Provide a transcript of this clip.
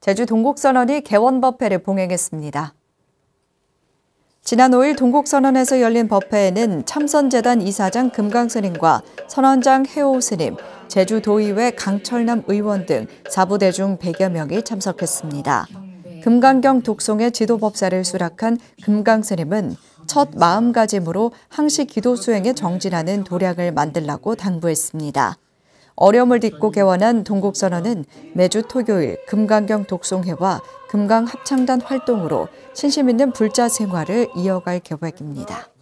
제주 동국선언이 개원법회를 봉행했습니다. 지난 5일 동국선언에서 열린 법회에는 참선재단 이사장 금강스님과 선원장 해오스님, 제주도의회 강철남 의원 등 사부대중 100여 명이 참석했습니다. 금강경 독송의 지도법사를 수락한 금강스님은 첫 마음가짐으로 항시 기도 수행에 정진하는 도량을 만들라고 당부했습니다. 어려움을 딛고 개원한 동국선언은 매주 토요일 금강경 독송회와 금강 합창단 활동으로 신심 있는 불자 생활을 이어갈 계획입니다.